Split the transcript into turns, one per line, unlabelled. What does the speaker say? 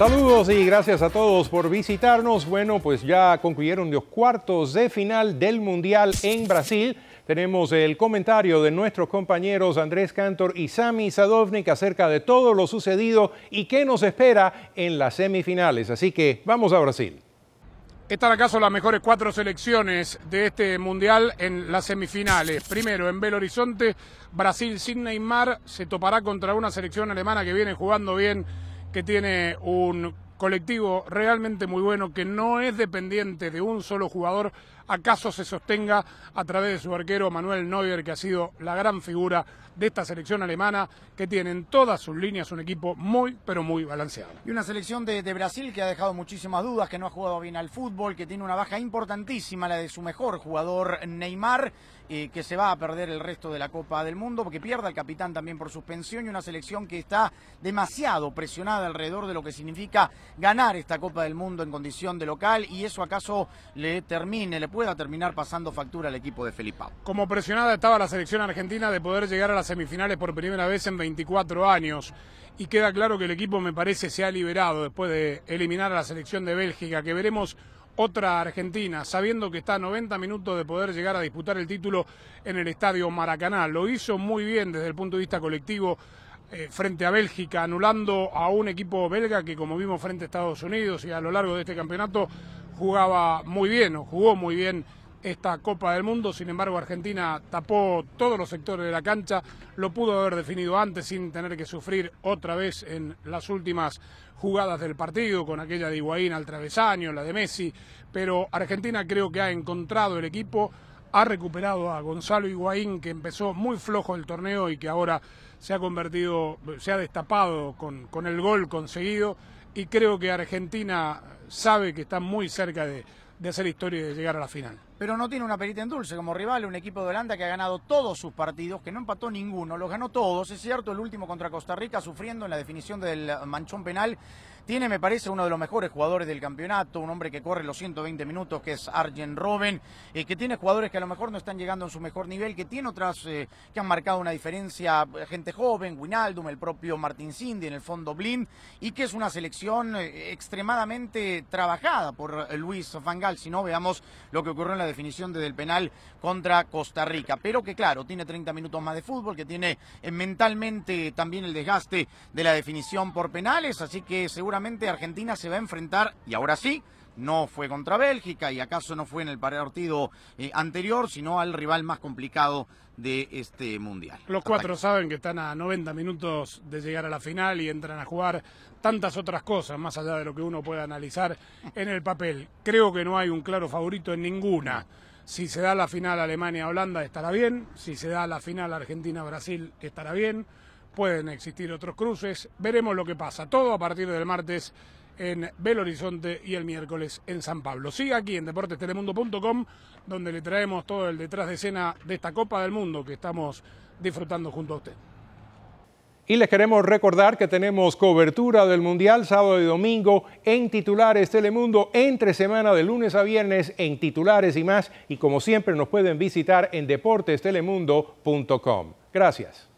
Saludos y gracias a todos por visitarnos. Bueno, pues ya concluyeron los cuartos de final del Mundial en Brasil. Tenemos el comentario de nuestros compañeros Andrés Cantor y Sami Sadovnik acerca de todo lo sucedido y qué nos espera en las semifinales. Así que vamos a Brasil.
Están acaso las mejores cuatro selecciones de este mundial en las semifinales. Primero, en Belo Horizonte, Brasil sin Neymar se topará contra una selección alemana que viene jugando bien que tiene un colectivo realmente muy bueno que no es dependiente de un solo jugador acaso se sostenga a través de su arquero Manuel Neuer, que ha sido la gran figura de esta selección alemana, que tiene en todas sus líneas un equipo muy, pero muy balanceado.
Y una selección de, Brasil que ha dejado muchísimas dudas, que no ha jugado bien al fútbol, que tiene una baja importantísima, la de su mejor jugador Neymar, eh, que se va a perder el resto de la Copa del Mundo, porque pierda al capitán también por suspensión y una selección que está demasiado presionada alrededor de lo que significa ganar esta Copa del Mundo en condición de local y eso acaso le termine, le pueda terminar pasando factura al equipo de Felipao. Como presionada estaba la selección argentina de poder llegar a las semifinales
por primera vez en 24 años. Y queda claro que el equipo, me parece, se ha liberado después de eliminar a la selección de Bélgica, que veremos otra Argentina, sabiendo que está a 90 minutos de poder llegar a disputar el título en el estadio Maracaná. Lo hizo muy bien desde el punto de vista colectivo eh, frente a Bélgica, anulando a un equipo belga que, como vimos frente a Estados Unidos y a lo largo de este campeonato, jugaba muy bien o jugó muy bien esta Copa del Mundo, sin embargo Argentina tapó todos los sectores de la cancha, lo pudo haber definido antes sin tener que sufrir otra vez en las últimas jugadas del partido, con aquella de Higuaín al travesaño, la de Messi, pero Argentina creo que ha encontrado el equipo, ha recuperado a Gonzalo Higuaín que empezó muy flojo el torneo y que ahora se ha convertido, se ha destapado con el gol conseguido y creo que Argentina sabe que está muy cerca de, hacer historia y de llegar a la final pero
no tiene una perita en dulce como rival, un equipo de Holanda que ha ganado todos sus partidos, que no empató ninguno, los ganó todos, es cierto, el último contra Costa Rica sufriendo en la definición del manchón penal, tiene me parece uno de los mejores jugadores del campeonato, un hombre que corre los 120 minutos, que es Arjen Robben, eh, que tiene jugadores que a lo mejor no están llegando a su mejor nivel, que tiene otras eh, que han marcado una diferencia, eh, gente joven, Winaldum, el propio Martín Cindy, en el fondo Blind, y que es una selección extremadamente trabajada por Luis Fangal, si no veamos lo que ocurrió en la definición desde el penal contra Costa Rica. Pero que claro, tiene 30 minutos más de fútbol, que tiene eh, mentalmente también el desgaste de la definición por penales, así que seguramente Argentina se va a enfrentar, y ahora sí, no fue contra Bélgica y acaso no fue en el partido eh, anterior, sino al rival más complicado de este mundial. Los cuatro saben
que están a 90 minutos de llegar a la final y entran a jugar tantas otras cosas, más allá de lo que uno pueda analizar en el papel. Creo que no hay un claro favorito en ninguna. Si se da la final Alemania-Holanda estará bien, si se da la final Argentina-Brasil estará bien, pueden existir otros cruces, veremos lo que pasa. Todo a partir del martes en Belo Horizonte y el miércoles en San Pablo. Siga aquí en deportestelemundo.com, donde le traemos todo el detrás de escena de esta Copa del Mundo que estamos disfrutando junto a usted.
Y les queremos recordar que tenemos cobertura del Mundial sábado y domingo en titulares Telemundo entre semana de lunes a viernes en titulares y más. Y como siempre nos pueden visitar en deportestelemundo.com. Gracias.